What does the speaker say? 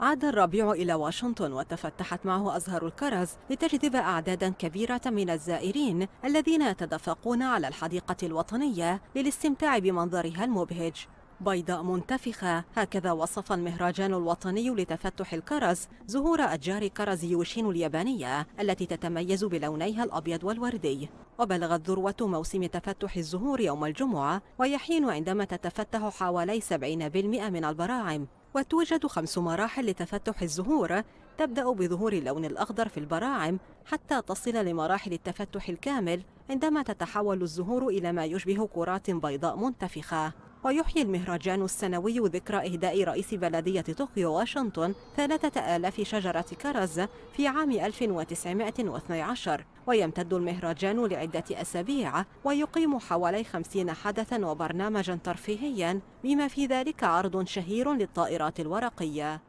عاد الربيع إلى واشنطن وتفتحت معه أزهر الكرز لتجذب أعدادا كبيرة من الزائرين الذين يتدفقون على الحديقة الوطنية للاستمتاع بمنظرها المبهج بيضاء منتفخة هكذا وصف المهرجان الوطني لتفتح الكرز زهور أشجار كرز يوشين اليابانية التي تتميز بلونيها الأبيض والوردي وبلغت ذروة موسم تفتح الزهور يوم الجمعة ويحين عندما تتفتح حوالي 70% من البراعم وتوجد خمس مراحل لتفتح الزهور تبدأ بظهور اللون الأخضر في البراعم حتى تصل لمراحل التفتح الكامل عندما تتحول الزهور إلى ما يشبه كرات بيضاء منتفخة ويحيي المهرجان السنوي ذكرى إهداء رئيس بلدية طوكيو واشنطن 3000 شجرة كرز في عام 1912 ويمتد المهرجان لعدة أسابيع ويقيم حوالي 50 حدثا وبرنامجا ترفيهيا بما في ذلك عرض شهير للطائرات الورقية